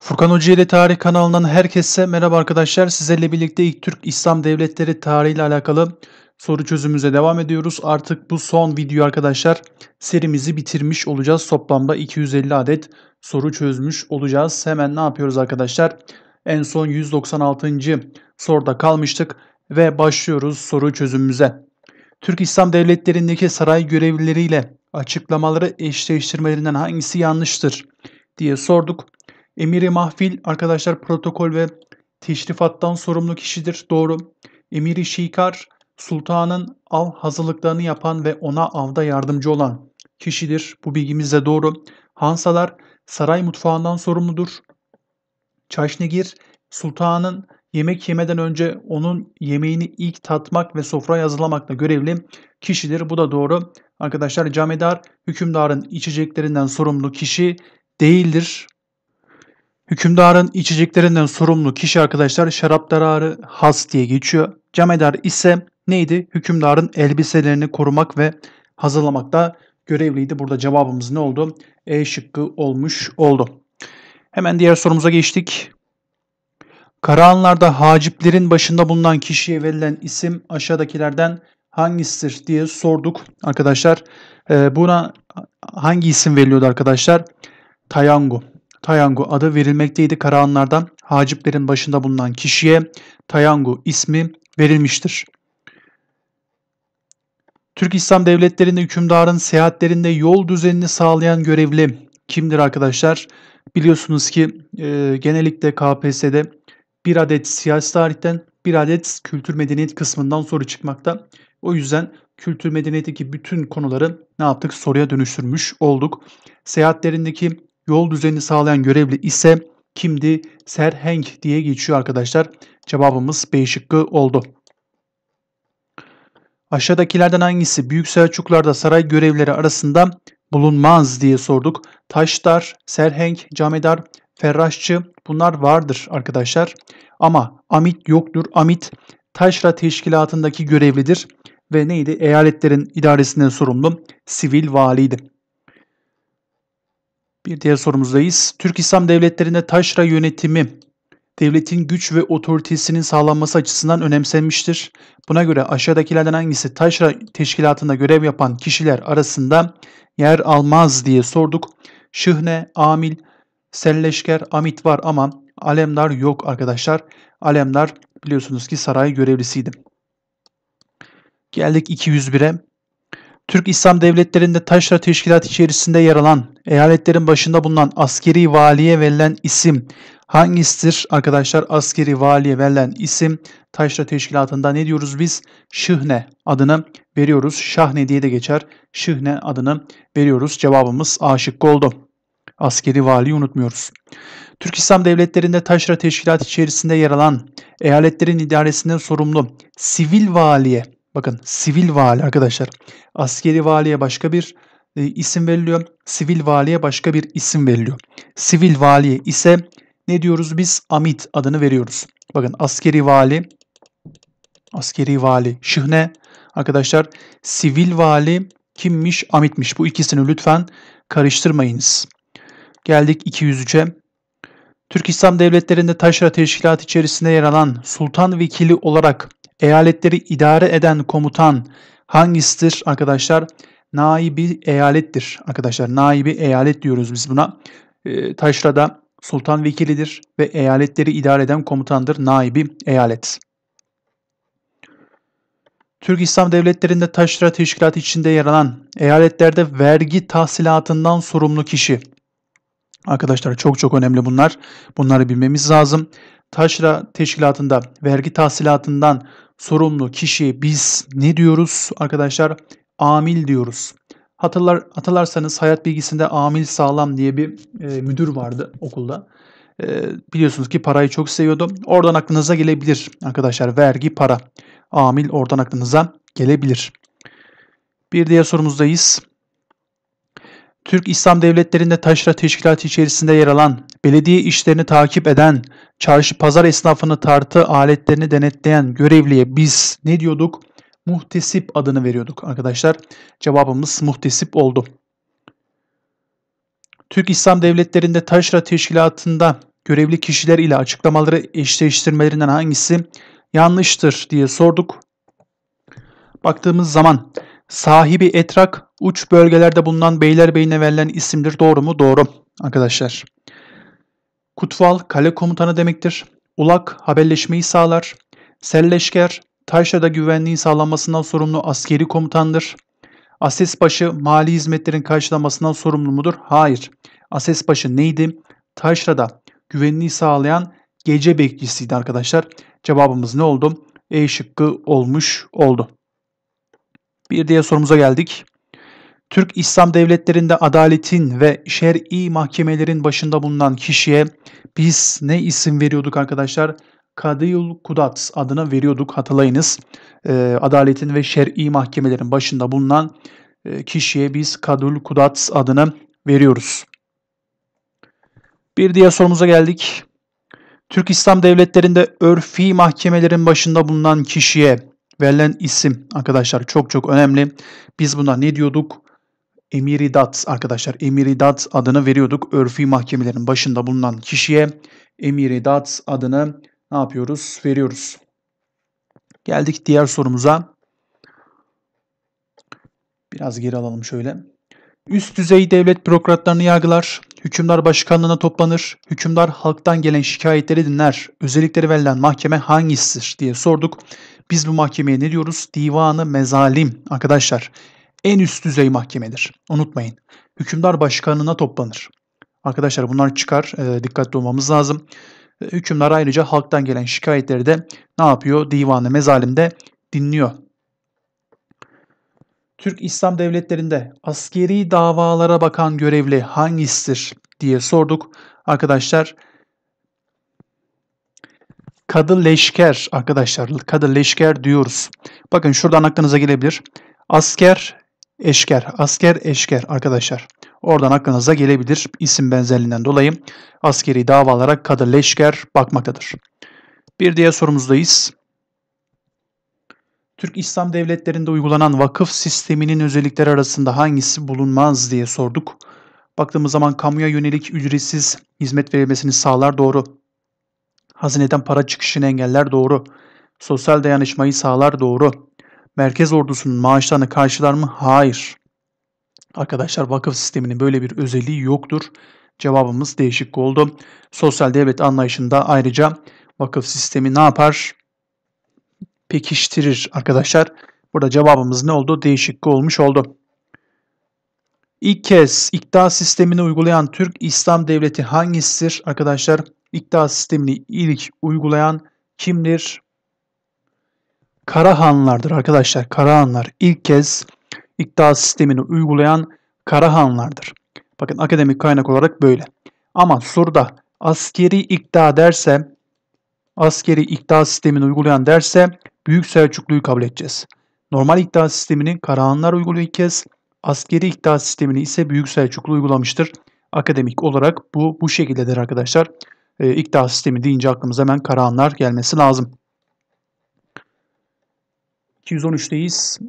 Furkan Hoca ile Tarih kanalından herkese merhaba arkadaşlar. Sizlerle birlikte ilk Türk İslam Devletleri tarihi ile alakalı soru çözümümüze devam ediyoruz. Artık bu son video arkadaşlar serimizi bitirmiş olacağız. Toplamda 250 adet soru çözmüş olacağız. Hemen ne yapıyoruz arkadaşlar? En son 196. soruda kalmıştık ve başlıyoruz soru çözümümüze. Türk İslam Devletleri'ndeki saray görevlileriyle açıklamaları eşleştirmelerinden hangisi yanlıştır diye sorduk. Emiri mahfil arkadaşlar protokol ve teşrifattan sorumlu kişidir. Doğru. Emiri şikar sultanın av hazırlıklarını yapan ve ona avda yardımcı olan kişidir. Bu bilgimiz de doğru. Hansalar saray mutfağından sorumludur. Çaşnigir sultanın yemek yemeden önce onun yemeğini ilk tatmak ve sofraya hazırlamakla görevli kişidir. Bu da doğru. Arkadaşlar camidar hükümdarın içeceklerinden sorumlu kişi değildir. Hükümdarın içeceklerinden sorumlu kişi arkadaşlar şarap dararı has diye geçiyor. Camedar ise neydi? Hükümdarın elbiselerini korumak ve hazırlamakta görevliydi. Burada cevabımız ne oldu? E şıkkı olmuş oldu. Hemen diğer sorumuza geçtik. Karahanlarda haciplerin başında bulunan kişiye verilen isim aşağıdakilerden hangisidir diye sorduk arkadaşlar. E, buna hangi isim veriliyordu arkadaşlar? Tayango. Tayangu adı verilmekteydi. Karahanlardan haciplerin başında bulunan kişiye Tayangu ismi verilmiştir. Türk İslam devletlerinde hükümdarın seyahatlerinde yol düzenini sağlayan görevli kimdir arkadaşlar? Biliyorsunuz ki e, genellikle KPSS'de bir adet siyasi tarihten bir adet kültür medeniyet kısmından soru çıkmakta. O yüzden kültür medeniyetteki bütün konuları ne yaptık soruya dönüştürmüş olduk. Seyahatlerindeki yol düzenini sağlayan görevli ise kimdi? Serheng diye geçiyor arkadaşlar. Cevabımız B şıkkı oldu. Aşağıdakilerden hangisi Büyük Selçuklarda saray görevleri arasında bulunmaz diye sorduk. Taşdar, Serheng, Camedar, Ferraşçı bunlar vardır arkadaşlar. Ama Amit yoktur. Amit Taşra teşkilatındaki görevlidir ve neydi? Eyaletlerin idaresinden sorumlu sivil valiydi. Bir diğer sorumuzdayız. Türk İslam devletlerinde taşra yönetimi devletin güç ve otoritesinin sağlanması açısından önemsenmiştir. Buna göre aşağıdakilerden hangisi taşra teşkilatında görev yapan kişiler arasında yer almaz diye sorduk. Şıhne, Amil, Selleşker, Amit var ama Alemdar yok arkadaşlar. Alemdar biliyorsunuz ki saray görevlisiydi. Geldik 201'e. Türk İslam Devletleri'nde Taşra Teşkilat içerisinde yer alan eyaletlerin başında bulunan askeri valiye verilen isim hangisidir? Arkadaşlar askeri valiye verilen isim Taşra Teşkilatı'nda ne diyoruz biz? Şıhne adını veriyoruz. Şahne diye de geçer. Şıhne adını veriyoruz. Cevabımız aşık oldu. Askeri valiyi unutmuyoruz. Türk İslam Devletleri'nde Taşra Teşkilat içerisinde yer alan eyaletlerin idaresinden sorumlu sivil valiye Bakın sivil vali arkadaşlar. Askeri valiye başka bir e, isim veriliyor. Sivil valiye başka bir isim veriliyor. Sivil valiye ise ne diyoruz biz? Amit adını veriyoruz. Bakın askeri vali, askeri vali şıhne arkadaşlar. Sivil vali kimmiş? Amitmiş. Bu ikisini lütfen karıştırmayınız. Geldik 203'e. Türk İslam Devletleri'nde taşra teşkilat içerisinde yer alan sultan vekili olarak Eyaletleri idare eden komutan hangisidir arkadaşlar? Naibi eyalettir arkadaşlar. Naibi eyalet diyoruz biz buna. E, ee, taşra'da sultan vekilidir ve eyaletleri idare eden komutandır naibi eyalet. Türk İslam devletlerinde taşra teşkilat içinde yer alan eyaletlerde vergi tahsilatından sorumlu kişi. Arkadaşlar çok çok önemli bunlar. Bunları bilmemiz lazım. Taşra teşkilatında vergi tahsilatından sorumlu kişi biz ne diyoruz arkadaşlar? Amil diyoruz. Hatırlar, hatırlarsanız hayat bilgisinde amil sağlam diye bir e, müdür vardı okulda. E, biliyorsunuz ki parayı çok seviyordu. Oradan aklınıza gelebilir arkadaşlar. Vergi, para. Amil oradan aklınıza gelebilir. Bir diğer sorumuzdayız. Türk İslam devletlerinde taşra teşkilatı içerisinde yer alan, belediye işlerini takip eden, çarşı pazar esnafını tartı aletlerini denetleyen görevliye biz ne diyorduk? Muhtesip adını veriyorduk arkadaşlar. Cevabımız muhtesip oldu. Türk İslam devletlerinde taşra teşkilatında görevli kişiler ile açıklamaları eşleştirmelerinden hangisi yanlıştır diye sorduk. Baktığımız zaman Sahibi etrak uç bölgelerde bulunan beylerbeyine verilen isimdir. Doğru mu? Doğru arkadaşlar. Kutval kale komutanı demektir. Ulak haberleşmeyi sağlar. Selleşker taşrada güvenliğin sağlanmasından sorumlu askeri komutandır. Asesbaşı mali hizmetlerin karşılamasından sorumlu mudur? Hayır. Asesbaşı neydi? Taşrada güvenliği sağlayan gece bekçisiydi arkadaşlar. Cevabımız ne oldu? E şıkkı olmuş oldu. Bir diğer sorumuza geldik. Türk İslam devletlerinde adaletin ve şer'i mahkemelerin başında bulunan kişiye biz ne isim veriyorduk arkadaşlar? Kadıyul Kudat adını veriyorduk hatırlayınız. E, adaletin ve şer'i mahkemelerin başında bulunan e, kişiye biz Kadıyul Kudat adını veriyoruz. Bir diğer sorumuza geldik. Türk İslam devletlerinde örfi mahkemelerin başında bulunan kişiye Verilen isim arkadaşlar çok çok önemli. Biz buna ne diyorduk? Emiridat arkadaşlar. Emiridat adını veriyorduk. Örfi mahkemelerin başında bulunan kişiye emiridat adını ne yapıyoruz? Veriyoruz. Geldik diğer sorumuza. Biraz geri alalım şöyle. Üst düzey devlet bürokratlarını yargılar, hükümdar başkanlığına toplanır, hükümdar halktan gelen şikayetleri dinler, özellikleri verilen mahkeme hangisidir diye sorduk. Biz bu mahkemeye ne diyoruz? Divanı mezalim arkadaşlar. En üst düzey mahkemedir. Unutmayın. Hükümdar başkanına toplanır. Arkadaşlar bunlar çıkar. E, dikkatli olmamız lazım. E, hükümdar ayrıca halktan gelen şikayetleri de ne yapıyor? Divanı mezalimde dinliyor. Türk İslam devletlerinde askeri davalara bakan görevli hangisidir diye sorduk. Arkadaşlar Kadı leşker arkadaşlar. Kadı leşker diyoruz. Bakın şuradan aklınıza gelebilir. Asker eşker. Asker eşker arkadaşlar. Oradan aklınıza gelebilir isim benzerliğinden dolayı. Askeri davalara kadı leşker bakmaktadır. Bir diğer sorumuzdayız. Türk İslam devletlerinde uygulanan vakıf sisteminin özellikleri arasında hangisi bulunmaz diye sorduk. Baktığımız zaman kamuya yönelik ücretsiz hizmet verilmesini sağlar doğru. Hazineden para çıkışını engeller doğru. Sosyal dayanışmayı sağlar doğru. Merkez ordusunun maaşlarını karşılar mı? Hayır. Arkadaşlar vakıf sisteminin böyle bir özelliği yoktur. Cevabımız değişik oldu. Sosyal devlet anlayışında ayrıca vakıf sistemi ne yapar? Pekiştirir arkadaşlar. Burada cevabımız ne oldu? Değişik olmuş oldu. İlk kez iktidar sistemini uygulayan Türk İslam Devleti hangisidir? Arkadaşlar İkta sistemini ilk uygulayan kimdir? Karahanlardır arkadaşlar. Karahanlar ilk kez ikta sistemini uygulayan Karahanlardır. Bakın akademik kaynak olarak böyle. Ama soruda askeri ikta derse, askeri ikta sistemini uygulayan derse Büyük Selçuklu'yu kabul edeceğiz. Normal ikta sistemini Karahanlar uyguluyor ilk kez. Askeri ikta sistemini ise Büyük Selçuklu uygulamıştır. Akademik olarak bu bu şekildedir arkadaşlar e, iktidar sistemi deyince aklımıza hemen Karahanlar gelmesi lazım. 213'teyiz.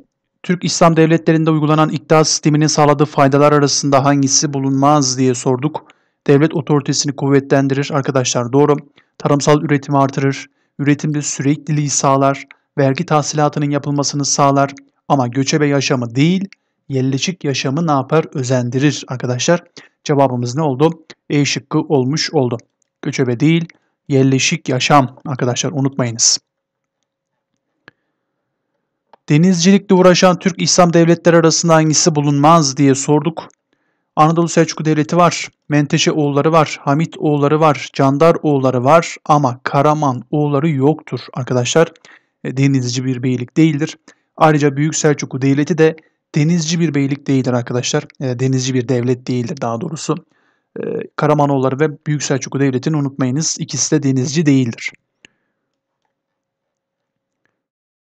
Türk İslam devletlerinde uygulanan iktidar sisteminin sağladığı faydalar arasında hangisi bulunmaz diye sorduk. Devlet otoritesini kuvvetlendirir arkadaşlar doğru. Tarımsal üretimi artırır. Üretimde sürekliliği sağlar. Vergi tahsilatının yapılmasını sağlar. Ama göçebe yaşamı değil, yerleşik yaşamı ne yapar? Özendirir arkadaşlar. Cevabımız ne oldu? E şıkkı olmuş oldu öcebe değil, yerleşik yaşam arkadaşlar unutmayınız. Denizcilikle uğraşan Türk İslam devletleri arasında hangisi bulunmaz diye sorduk. Anadolu Selçuklu Devleti var, Menteşe oğulları var, Hamit oğulları var, Candar oğulları var ama Karaman oğulları yoktur arkadaşlar. E, denizci bir beylik değildir. Ayrıca Büyük Selçuklu Devleti de denizci bir beylik değildir arkadaşlar. E, denizci bir devlet değildir daha doğrusu. Ee, Karamanoğulları ve Büyük Selçuklu Devleti'ni unutmayınız. İkisi de denizci değildir.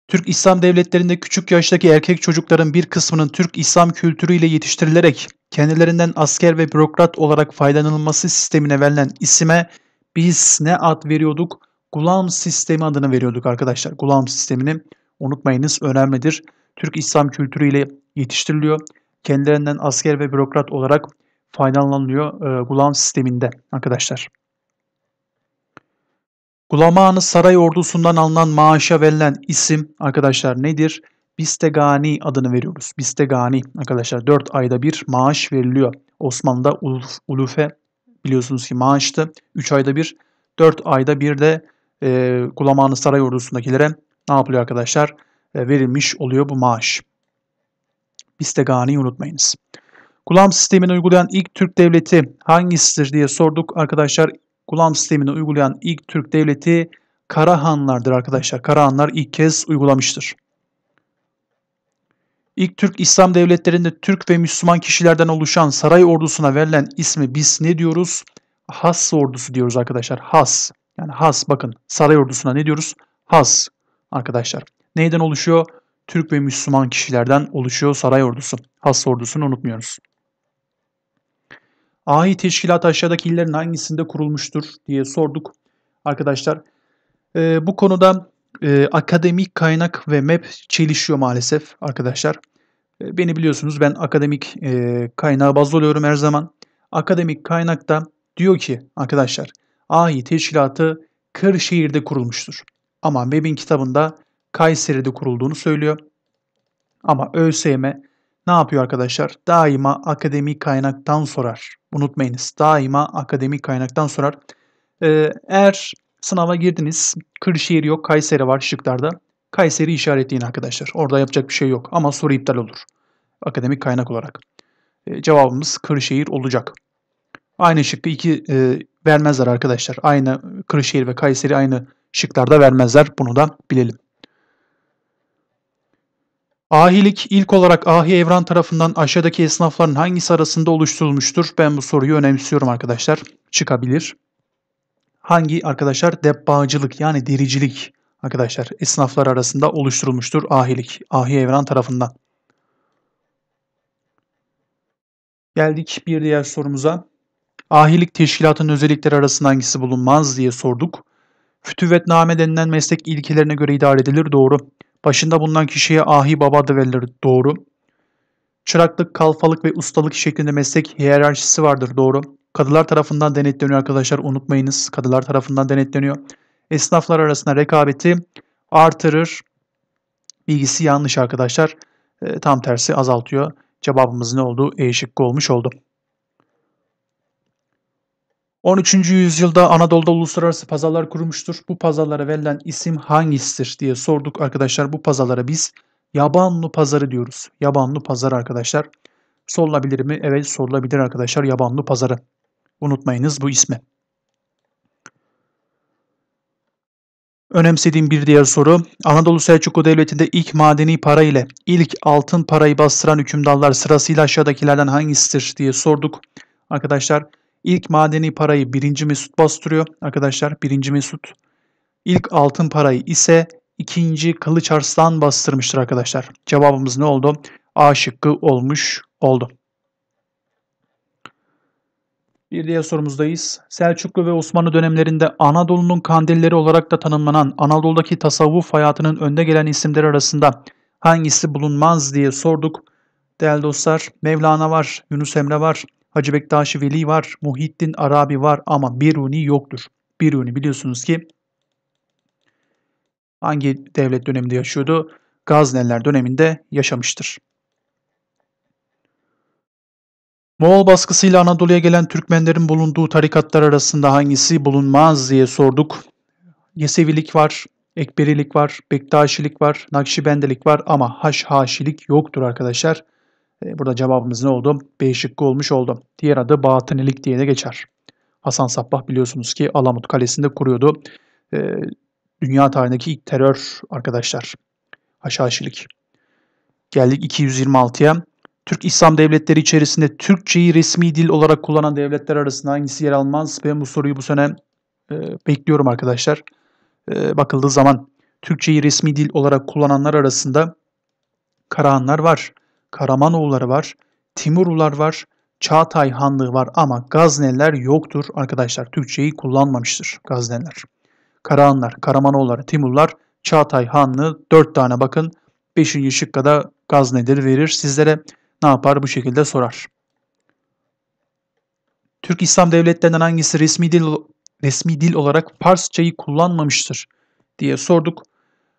Türk İslam devletlerinde küçük yaştaki erkek çocukların bir kısmının Türk İslam kültürüyle yetiştirilerek kendilerinden asker ve bürokrat olarak faydalanılması sistemine verilen isime biz ne ad veriyorduk? Gulam sistemi adını veriyorduk arkadaşlar. Gulam sistemini unutmayınız önemlidir. Türk İslam kültürüyle yetiştiriliyor. Kendilerinden asker ve bürokrat olarak faydalanılıyor e, Gulam sisteminde arkadaşlar. Gulamanı saray ordusundan alınan maaşa verilen isim arkadaşlar nedir? Bistegani adını veriyoruz. Bistegani arkadaşlar 4 ayda bir maaş veriliyor. Osmanlı'da ulufe biliyorsunuz ki maaştı. 3 ayda bir, 4 ayda bir de e, Gulamanı saray ordusundakilere ne yapılıyor arkadaşlar? E, verilmiş oluyor bu maaş. Bistegani unutmayınız. Kulam sistemini uygulayan ilk Türk devleti hangisidir diye sorduk arkadaşlar. Kulam sistemini uygulayan ilk Türk devleti Karahanlardır arkadaşlar. Karahanlar ilk kez uygulamıştır. İlk Türk İslam devletlerinde Türk ve Müslüman kişilerden oluşan saray ordusuna verilen ismi biz ne diyoruz? Has ordusu diyoruz arkadaşlar. Has. Yani has bakın saray ordusuna ne diyoruz? Has arkadaşlar. Neyden oluşuyor? Türk ve Müslüman kişilerden oluşuyor saray ordusu. Has ordusunu unutmuyoruz. Ahi teşkilat aşağıdaki illerin hangisinde kurulmuştur diye sorduk arkadaşlar. E, bu konuda e, akademik kaynak ve map çelişiyor maalesef arkadaşlar. E, beni biliyorsunuz ben akademik e, kaynağı baz oluyorum her zaman. Akademik kaynakta diyor ki arkadaşlar Ahi teşkilatı Kırşehir'de kurulmuştur. Ama MEB'in kitabında Kayseri'de kurulduğunu söylüyor. Ama ÖSYM'e ne yapıyor arkadaşlar? Daima akademik kaynaktan sorar. Unutmayınız. Daima akademik kaynaktan sorar. Ee, eğer sınava girdiniz, Kırşehir yok, Kayseri var şıklarda. Kayseri işaretleyin arkadaşlar. Orada yapacak bir şey yok ama soru iptal olur. Akademik kaynak olarak. Ee, cevabımız Kırşehir olacak. Aynı şıkkı iki e, vermezler arkadaşlar. Aynı Kırşehir ve Kayseri aynı şıklarda vermezler. Bunu da bilelim. Ahilik ilk olarak Ahi Evran tarafından aşağıdaki esnafların hangisi arasında oluşturulmuştur? Ben bu soruyu önemsiyorum arkadaşlar. Çıkabilir. Hangi arkadaşlar? Debbacılık yani dericilik arkadaşlar esnaflar arasında oluşturulmuştur ahilik. Ahi Evran tarafından. Geldik bir diğer sorumuza. Ahilik teşkilatının özellikleri arasında hangisi bulunmaz diye sorduk. Fütüvvetname denilen meslek ilkelerine göre idare edilir. Doğru. Başında bulunan kişiye ahi baba da verilir. Doğru. Çıraklık, kalfalık ve ustalık şeklinde meslek hiyerarşisi vardır. Doğru. Kadılar tarafından denetleniyor arkadaşlar. Unutmayınız. Kadılar tarafından denetleniyor. Esnaflar arasında rekabeti artırır. Bilgisi yanlış arkadaşlar. E, tam tersi azaltıyor. Cevabımız ne oldu? E şıkkı olmuş oldu. 13. yüzyılda Anadolu'da uluslararası pazarlar kurulmuştur. Bu pazarlara verilen isim hangisidir diye sorduk arkadaşlar. Bu pazarlara biz yabanlı pazarı diyoruz. Yabanlı pazar arkadaşlar. Sorulabilir mi? Evet sorulabilir arkadaşlar yabanlı pazarı. Unutmayınız bu ismi. Önemsediğim bir diğer soru. Anadolu Selçuklu Devleti'nde ilk madeni para ile ilk altın parayı bastıran hükümdarlar sırasıyla aşağıdakilerden hangisidir diye sorduk. Arkadaşlar İlk madeni parayı birinci Mesut bastırıyor arkadaşlar. Birinci Mesut. İlk altın parayı ise ikinci Kılıç Arslan bastırmıştır arkadaşlar. Cevabımız ne oldu? A şıkkı olmuş oldu. Bir diğer sorumuzdayız. Selçuklu ve Osmanlı dönemlerinde Anadolu'nun kandilleri olarak da tanımlanan Anadolu'daki tasavvuf hayatının önde gelen isimler arasında hangisi bulunmaz diye sorduk. Değerli dostlar Mevlana var, Yunus Emre var, Hacı Bektaşi Veli var, Muhittin Arabi var ama Biruni yoktur. Biruni biliyorsunuz ki hangi devlet döneminde yaşıyordu? Gazneliler döneminde yaşamıştır. Moğol baskısıyla Anadolu'ya gelen Türkmenlerin bulunduğu tarikatlar arasında hangisi bulunmaz diye sorduk. Yesevilik var, Ekberilik var, Bektaşilik var, Nakşibendilik var ama Haşhaşilik yoktur arkadaşlar. E, burada cevabımız ne oldu? B şıkkı olmuş oldu. Diğer adı Batınilik diye de geçer. Hasan Sabbah biliyorsunuz ki Alamut Kalesi'nde kuruyordu. E, dünya tarihindeki ilk terör arkadaşlar. Haşhaşilik. Geldik 226'ya. Türk İslam devletleri içerisinde Türkçeyi resmi dil olarak kullanan devletler arasında hangisi yer almaz? Ben bu soruyu bu sene e, bekliyorum arkadaşlar. E, bakıldığı zaman Türkçeyi resmi dil olarak kullananlar arasında Karahanlar var. Karamanoğulları var, Timurlular var, Çağatay Hanlığı var ama Gazneliler yoktur arkadaşlar. Türkçeyi kullanmamıştır Gazneliler. Karahanlar, Karamanoğulları, Timurlar, Çağatay Hanlığı 4 tane bakın. 5. şıkka da Gaznedir verir sizlere. Ne yapar bu şekilde sorar. Türk İslam devletlerinden hangisi resmi dil resmi dil olarak Farsçayı kullanmamıştır diye sorduk.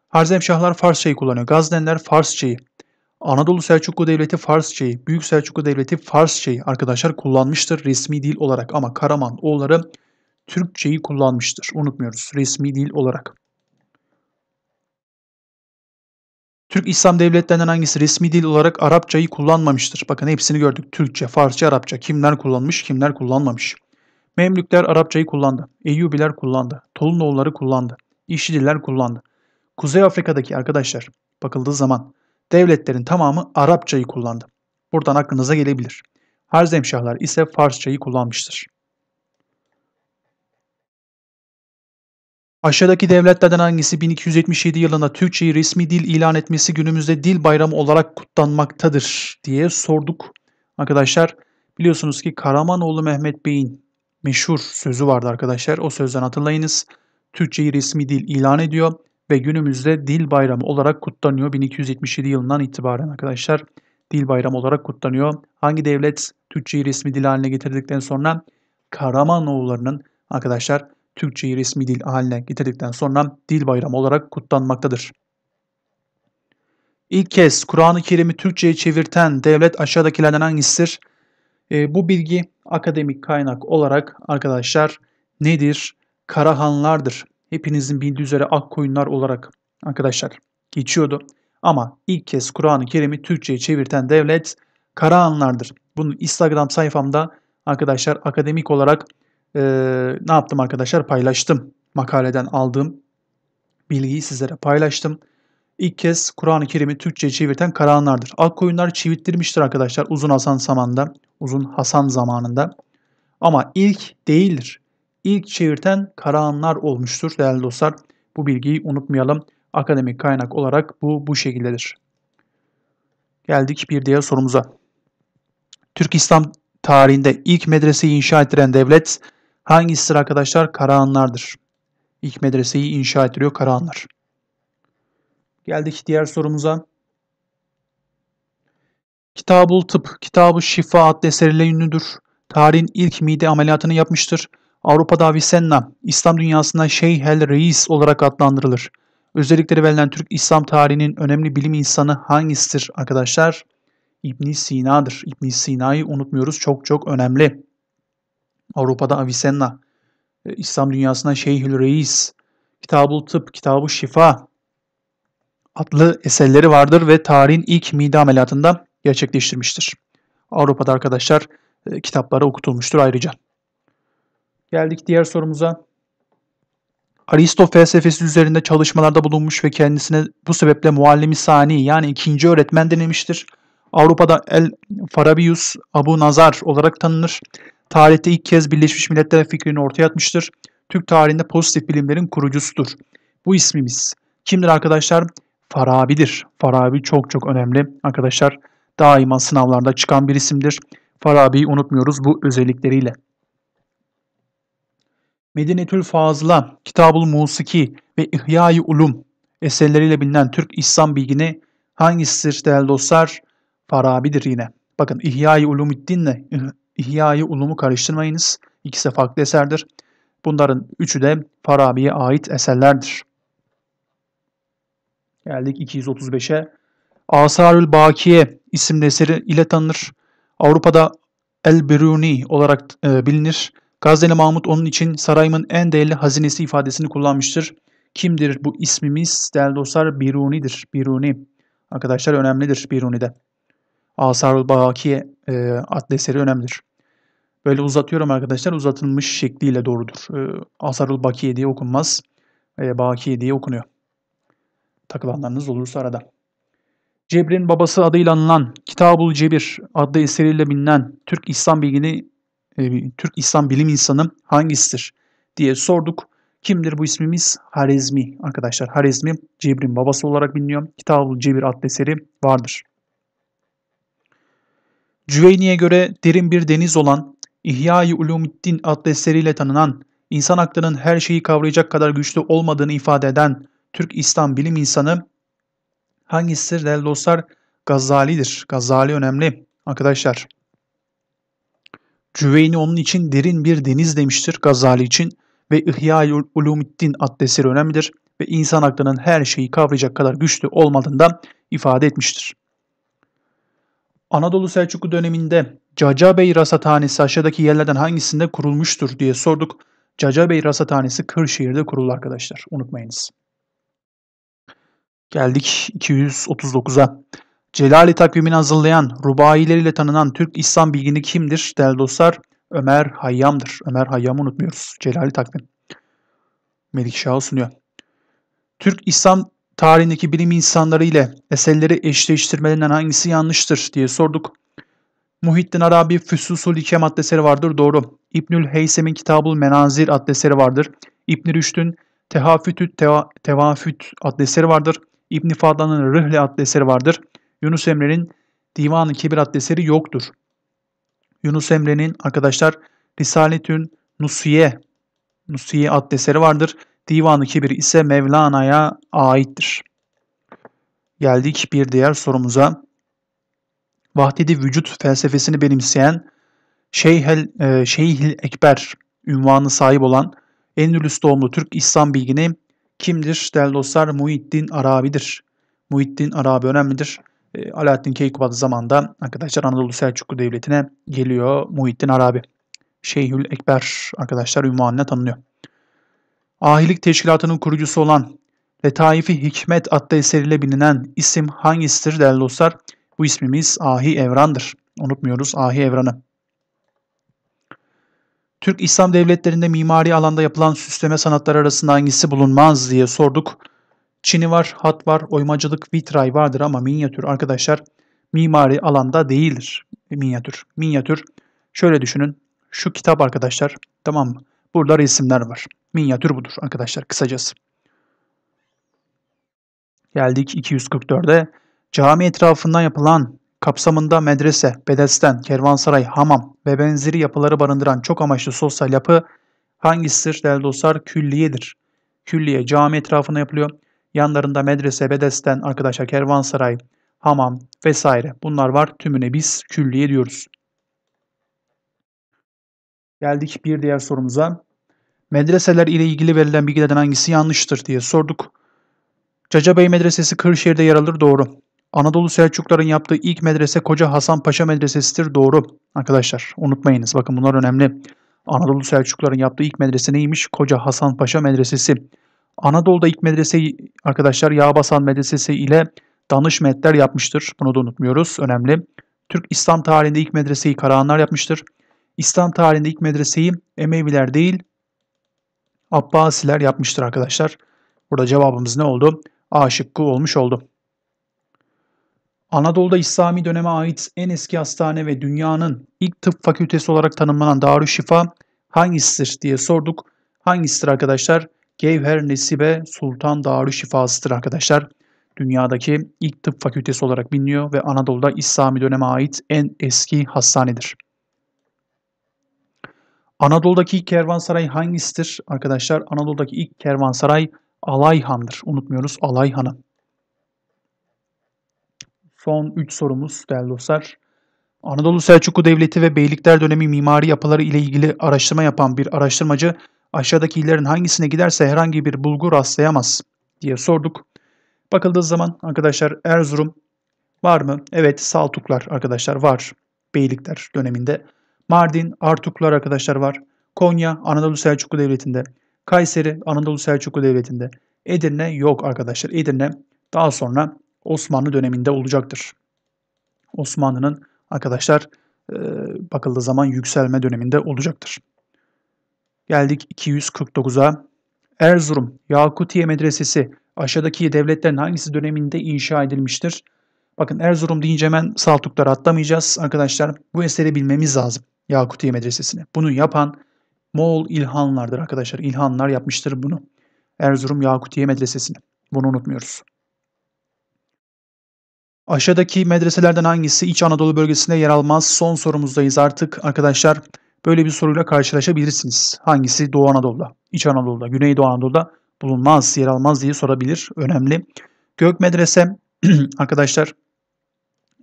Harzemşahlar Farsçayı kullanıyor. Gazneliler Farsçayı. Anadolu Selçuklu Devleti Farsçayı, Büyük Selçuklu Devleti Farsçayı arkadaşlar kullanmıştır resmi dil olarak ama Karaman Karamanoğulları Türkçeyi kullanmıştır. Unutmuyoruz resmi dil olarak. Türk İslam devletlerinden hangisi resmi dil olarak Arapçayı kullanmamıştır? Bakın hepsini gördük. Türkçe, Farsça, Arapça. Kimler kullanmış, kimler kullanmamış. Memlükler Arapçayı kullandı. Eyyubiler kullandı. Tolunoğulları kullandı. İşçiler kullandı. Kuzey Afrika'daki arkadaşlar bakıldığı zaman Devletlerin tamamı Arapçayı kullandı. Buradan aklınıza gelebilir. Harzemşahlar ise Farsçayı kullanmıştır. Aşağıdaki devletlerden hangisi 1277 yılında Türkçeyi resmi dil ilan etmesi günümüzde dil bayramı olarak kutlanmaktadır diye sorduk. Arkadaşlar biliyorsunuz ki Karamanoğlu Mehmet Bey'in meşhur sözü vardı arkadaşlar. O sözden hatırlayınız. Türkçeyi resmi dil ilan ediyor ve günümüzde Dil Bayramı olarak kutlanıyor. 1277 yılından itibaren arkadaşlar Dil Bayramı olarak kutlanıyor. Hangi devlet Türkçeyi resmi dil haline getirdikten sonra Karamanoğullarının arkadaşlar Türkçeyi resmi dil haline getirdikten sonra Dil Bayramı olarak kutlanmaktadır. İlk kez Kur'an-ı Kerim'i Türkçe'ye çevirten devlet aşağıdakilerden hangisidir? E, bu bilgi akademik kaynak olarak arkadaşlar nedir? Karahanlardır hepinizin bildiği üzere Akkoyunlar olarak arkadaşlar geçiyordu. Ama ilk kez Kur'an-ı Kerim'i Türkçe'ye çevirten devlet Karahanlardır. Bunu Instagram sayfamda arkadaşlar akademik olarak e, ne yaptım arkadaşlar paylaştım. Makaleden aldığım bilgiyi sizlere paylaştım. İlk kez Kur'an-ı Kerim'i Türkçe'ye çevirten Karahanlardır. Akkoyunlar çevirttirmiştir arkadaşlar Uzun Hasan zamanında, Uzun Hasan zamanında. Ama ilk değildir ilk çevirten Karahanlar olmuştur değerli dostlar. Bu bilgiyi unutmayalım. Akademik kaynak olarak bu bu şekildedir. Geldik bir diğer sorumuza. Türk İslam tarihinde ilk medreseyi inşa ettiren devlet hangisidir arkadaşlar? Karahanlardır. İlk medreseyi inşa ettiriyor Karahanlar. Geldik diğer sorumuza. Kitabul Tıp, Kitabı Şifa adlı eseriyle ünlüdür. Tarihin ilk mide ameliyatını yapmıştır. Avrupa'da Avicenna, İslam dünyasında Şeyh el Reis olarak adlandırılır. Özellikleri verilen Türk İslam tarihinin önemli bilim insanı hangisidir arkadaşlar? İbn Sina'dır. İbn Sina'yı unutmuyoruz. Çok çok önemli. Avrupa'da Avicenna, e, İslam dünyasına Şeyhül Reis, Kitabul Tıp, Kitabu Şifa adlı eserleri vardır ve tarihin ilk mide ameliyatında gerçekleştirmiştir. Avrupa'da arkadaşlar e, kitapları okutulmuştur ayrıca. Geldik diğer sorumuza. Aristo felsefesi üzerinde çalışmalarda bulunmuş ve kendisine bu sebeple muallimi sani yani ikinci öğretmen denilmiştir. Avrupa'da El Farabius Abu Nazar olarak tanınır. Tarihte ilk kez Birleşmiş Milletler fikrini ortaya atmıştır. Türk tarihinde pozitif bilimlerin kurucusudur. Bu ismimiz kimdir arkadaşlar? Farabi'dir. Farabi çok çok önemli arkadaşlar. Daima sınavlarda çıkan bir isimdir. Farabi'yi unutmuyoruz bu özellikleriyle. Medinetül Fazla, Kitabul Musiki ve i̇hya Ulum eserleriyle bilinen Türk İslam bilgini hangisidir değerli dostlar? Farabi'dir yine. Bakın i̇hya Ulum Ulumiddin'le i̇hya Ulum'u karıştırmayınız. İkisi farklı eserdir. Bunların üçü de Farabi'ye ait eserlerdir. Geldik 235'e. Asarül Bakiye isimli eseri ile tanınır. Avrupa'da El Biruni olarak e, bilinir. Gazneli Mahmut onun için sarayımın en değerli hazinesi ifadesini kullanmıştır. Kimdir bu ismimiz? Değerli dostlar Biruni'dir. Biruni. Arkadaşlar önemlidir Biruni'de. Asarul Bakiye e, adlı eseri önemlidir. Böyle uzatıyorum arkadaşlar. Uzatılmış şekliyle doğrudur. E, Asarul Bakiye diye okunmaz. E, Bakiye diye okunuyor. Takılanlarınız olursa arada. Cebir'in babası adıyla anılan Kitabul Cebir adlı eseriyle bilinen Türk İslam bilgini e, Türk İslam bilim insanı hangisidir diye sorduk. Kimdir bu ismimiz? Harezmi arkadaşlar. Harezmi Cebir'in babası olarak biliniyor. Kitabul Cebir adlı eseri vardır. Cüveyni'ye göre derin bir deniz olan İhya-i Ulumiddin adlı eseriyle tanınan, insan aklının her şeyi kavrayacak kadar güçlü olmadığını ifade eden Türk İslam bilim insanı hangisidir değerli dostlar? Gazali'dir. Gazali önemli arkadaşlar. Cüveyni onun için derin bir deniz demiştir Gazali için ve İhya-i Ulumiddin adlı önemlidir ve insan aklının her şeyi kavrayacak kadar güçlü olmadığından ifade etmiştir. Anadolu Selçuklu döneminde Caca Bey Rasathanesi aşağıdaki yerlerden hangisinde kurulmuştur diye sorduk. Caca Bey Rasathanesi Kırşehir'de kuruldu arkadaşlar. Unutmayınız. Geldik 239'a. Celali takvimini hazırlayan, rubaileriyle tanınan Türk İslam bilgini kimdir? Değerli dostlar, Ömer Hayyam'dır. Ömer Hayyam'ı unutmuyoruz. Celali takvim. Melikşah'ı sunuyor. Türk İslam tarihindeki bilim insanları ile eserleri eşleştirmelerinden hangisi yanlıştır diye sorduk. Muhittin Arabi Füsusul Hikem adlı eseri vardır. Doğru. İbnül Heysem'in Kitabul Menazir adlı eseri vardır. İbn Rüşd'ün Tehafütü Teva Tevafüt adlı eseri vardır. İbn Fadlan'ın Rıhle adlı eseri vardır. Yunus Emre'nin Divan-ı Kebirat eseri yoktur. Yunus Emre'nin arkadaşlar Risaletün Nusiye, Nusiye adlı eseri vardır. Divan-ı Kebir ise Mevlana'ya aittir. Geldik bir diğer sorumuza. Vahdedi vücut felsefesini benimseyen Şeyhel, e, Şeyhil Ekber ünvanı sahip olan Endülüs doğumlu Türk İslam bilgini kimdir? Değerli dostlar Muhittin Arabi'dir. Muhittin Arabi önemlidir. Ee, Alaaddin Keykubat zamanında arkadaşlar Anadolu Selçuklu Devleti'ne geliyor Muhittin Arabi. Şeyhül Ekber arkadaşlar ünvanına tanınıyor. Ahilik Teşkilatı'nın kurucusu olan Letaifi Hikmet adlı eseriyle bilinen isim hangisidir değerli dostlar? Bu ismimiz Ahi Evran'dır. Unutmuyoruz Ahi Evran'ı. Türk İslam devletlerinde mimari alanda yapılan süsleme sanatları arasında hangisi bulunmaz diye sorduk. Çini var, hat var, oymacılık, vitray vardır ama minyatür arkadaşlar mimari alanda değildir. Minyatür. Minyatür şöyle düşünün. Şu kitap arkadaşlar tamam mı? Burada resimler var. Minyatür budur arkadaşlar kısacası. Geldik 244'e. Cami etrafından yapılan kapsamında medrese, bedesten, kervansaray, hamam ve benzeri yapıları barındıran çok amaçlı sosyal yapı hangisidir değerli dostlar? Külliyedir. Külliye cami etrafına yapılıyor. Yanlarında medrese, bedesten, arkadaşlar kervansaray, hamam vesaire bunlar var. Tümüne biz külliye diyoruz. Geldik bir diğer sorumuza. Medreseler ile ilgili verilen bilgilerden hangisi yanlıştır diye sorduk. Cacabey Medresesi Kırşehir'de yer alır doğru. Anadolu Selçukların yaptığı ilk medrese Koca Hasan Paşa Medresesidir doğru. Arkadaşlar unutmayınız bakın bunlar önemli. Anadolu Selçukların yaptığı ilk medrese neymiş? Koca Hasan Paşa Medresesi. Anadolu'da ilk medrese arkadaşlar Yağbasan Medresesi ile danışmetler yapmıştır. Bunu da unutmuyoruz. Önemli. Türk İslam tarihinde ilk medreseyi Karahanlar yapmıştır. İslam tarihinde ilk medreseyi Emeviler değil Abbasiler yapmıştır arkadaşlar. Burada cevabımız ne oldu? A şıkkı olmuş oldu. Anadolu'da İslami döneme ait en eski hastane ve dünyanın ilk tıp fakültesi olarak tanımlanan Darüşşifa hangisidir diye sorduk. Hangisidir arkadaşlar? Gevher Nesibe Sultan Darü arkadaşlar. Dünyadaki ilk tıp fakültesi olarak biliniyor ve Anadolu'da İslami döneme ait en eski hastanedir. Anadolu'daki ilk kervansaray hangisidir? Arkadaşlar Anadolu'daki ilk kervansaray Alayhan'dır. Unutmuyoruz Alayhan'ı. Son 3 sorumuz değerli dostlar. Anadolu Selçuklu Devleti ve Beylikler dönemi mimari yapıları ile ilgili araştırma yapan bir araştırmacı aşağıdakilerin hangisine giderse herhangi bir bulgu rastlayamaz diye sorduk. Bakıldığı zaman arkadaşlar Erzurum var mı? Evet Saltuklar arkadaşlar var. Beylikler döneminde. Mardin, Artuklar arkadaşlar var. Konya, Anadolu Selçuklu Devleti'nde. Kayseri, Anadolu Selçuklu Devleti'nde. Edirne yok arkadaşlar. Edirne daha sonra Osmanlı döneminde olacaktır. Osmanlı'nın arkadaşlar bakıldığı zaman yükselme döneminde olacaktır. Geldik 249'a. Erzurum Yakutiye Medresesi aşağıdaki devletlerin hangisi döneminde inşa edilmiştir? Bakın Erzurum deyince hemen Saltukları atlamayacağız arkadaşlar. Bu eseri bilmemiz lazım Yakutiye Medresesi'ni. Bunu yapan Moğol İlhanlardır arkadaşlar. İlhanlar yapmıştır bunu. Erzurum Yakutiye Medresesi'ni. Bunu unutmuyoruz. Aşağıdaki medreselerden hangisi İç Anadolu bölgesinde yer almaz? Son sorumuzdayız artık arkadaşlar. Böyle bir soruyla karşılaşabilirsiniz. Hangisi Doğu Anadolu'da, İç Anadolu'da, Güneydoğu Anadolu'da bulunmaz, yer almaz diye sorabilir. Önemli. Gök medrese arkadaşlar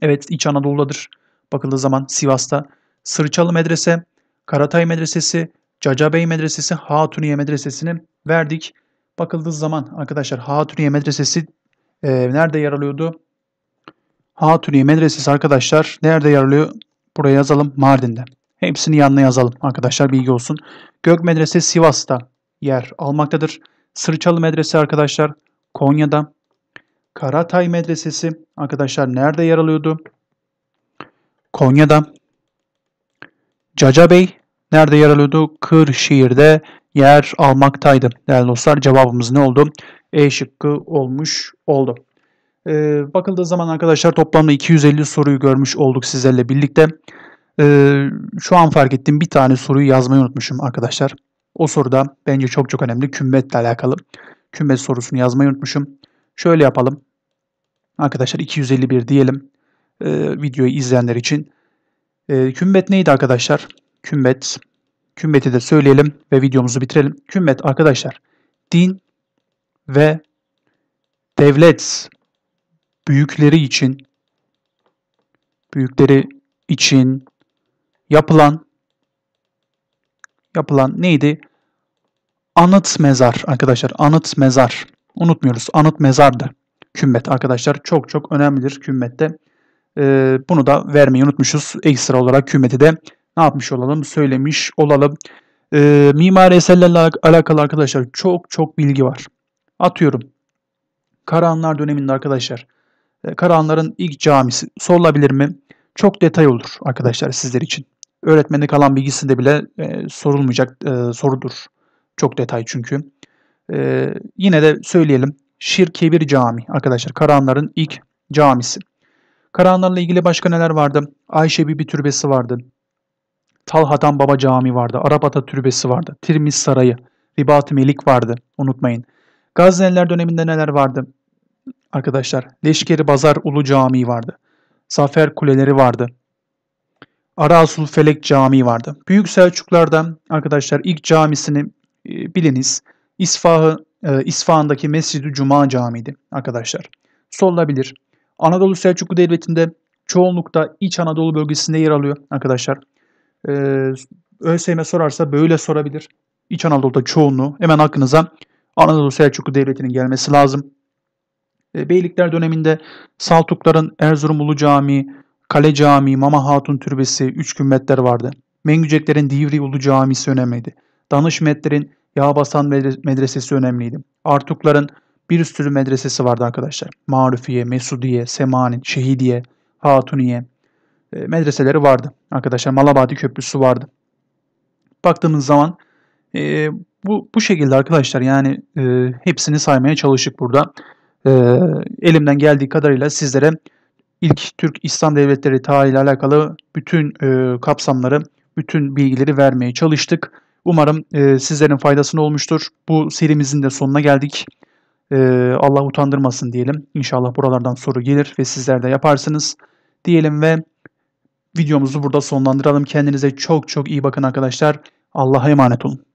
evet İç Anadolu'dadır. Bakıldığı zaman Sivas'ta Sırçalı Medrese, Karatay Medresesi, Cacabey Medresesi, Hatuniye Medresesi'ni verdik. Bakıldığı zaman arkadaşlar Hatuniye Medresesi e, nerede yer alıyordu? Hatuniye Medresesi arkadaşlar nerede yer alıyor? Buraya yazalım Mardin'de. Hepsini yanına yazalım arkadaşlar bilgi olsun. Gök Medrese Sivas'ta yer almaktadır. Sırçalı Medrese arkadaşlar Konya'da. Karatay Medresesi arkadaşlar nerede yer alıyordu? Konya'da. Cacabey nerede yer alıyordu? Kırşehir'de yer almaktaydı. Değerli dostlar cevabımız ne oldu? E şıkkı olmuş oldu. Ee, bakıldığı zaman arkadaşlar toplamda 250 soruyu görmüş olduk sizlerle birlikte. Ee, şu an fark ettim bir tane soruyu yazmayı unutmuşum arkadaşlar. O soruda bence çok çok önemli kümmetle alakalı. Kümmet sorusunu yazmayı unutmuşum. Şöyle yapalım. Arkadaşlar 251 diyelim. Ee, videoyu izleyenler için. Ee, kümmet neydi arkadaşlar? Kümmet. Kümmeti de söyleyelim ve videomuzu bitirelim. Kümmet arkadaşlar din ve devlet büyükleri için büyükleri için yapılan yapılan neydi? Anıt mezar arkadaşlar. Anıt mezar. Unutmuyoruz. Anıt mezardı. kümbet arkadaşlar çok çok önemlidir kümbette Ee, bunu da vermeyi unutmuşuz. Ekstra olarak kümbeti de ne yapmış olalım? Söylemiş olalım. Ee, mimari eserlerle alakalı arkadaşlar çok çok bilgi var. Atıyorum. Karahanlar döneminde arkadaşlar. E, Karahanların ilk camisi sorulabilir mi? Çok detay olur arkadaşlar sizler için öğretmenlik alan bilgisinde bile e, sorulmayacak e, sorudur. Çok detay çünkü. E, yine de söyleyelim. Şirkebir Cami arkadaşlar Karahanların ilk camisi. Karahanlarla ilgili başka neler vardı? Ayşe Bibi Türbesi vardı. Talhatan Baba cami vardı. Arap Ata Türbesi vardı. Tirmiz Sarayı. Ribat-ı Melik vardı. Unutmayın. Gazneliler döneminde neler vardı? Arkadaşlar Leşkeri Bazar Ulu Camii vardı. Zafer Kuleleri vardı. Arasul Felek Camii vardı. Büyük Selçuklarda arkadaşlar ilk camisini e, biliniz. İsfahan, e, İsfahan'daki Mescid-i Cuma Camii'di arkadaşlar. Solunabilir. Anadolu Selçuklu Devleti'nde çoğunlukta İç Anadolu bölgesinde yer alıyor arkadaşlar. Ee, ÖSYM sorarsa böyle sorabilir. İç Anadolu'da çoğunluğu hemen aklınıza Anadolu Selçuklu Devleti'nin gelmesi lazım. E, Beylikler döneminde Saltukların Erzurumlu Camii, Kale Camii, Mama Hatun Türbesi, üç kümbetler vardı. Mengüceklerin Divri Ulu Camisi önemliydi. Danışmetlerin Yağbasan Medresesi önemliydi. Artukların bir sürü medresesi vardı arkadaşlar. Marufiye, Mesudiye, Semanin, Şehidiye, Hatuniye e, medreseleri vardı. Arkadaşlar Malabadi Köprüsü vardı. Baktığımız zaman e, bu, bu şekilde arkadaşlar yani e, hepsini saymaya çalıştık burada. E, elimden geldiği kadarıyla sizlere ilk Türk İslam Devletleri tarihi ile alakalı bütün e, kapsamları, bütün bilgileri vermeye çalıştık. Umarım e, sizlerin faydasını olmuştur. Bu serimizin de sonuna geldik. E, Allah utandırmasın diyelim. İnşallah buralardan soru gelir ve sizler de yaparsınız diyelim ve videomuzu burada sonlandıralım. Kendinize çok çok iyi bakın arkadaşlar. Allah'a emanet olun.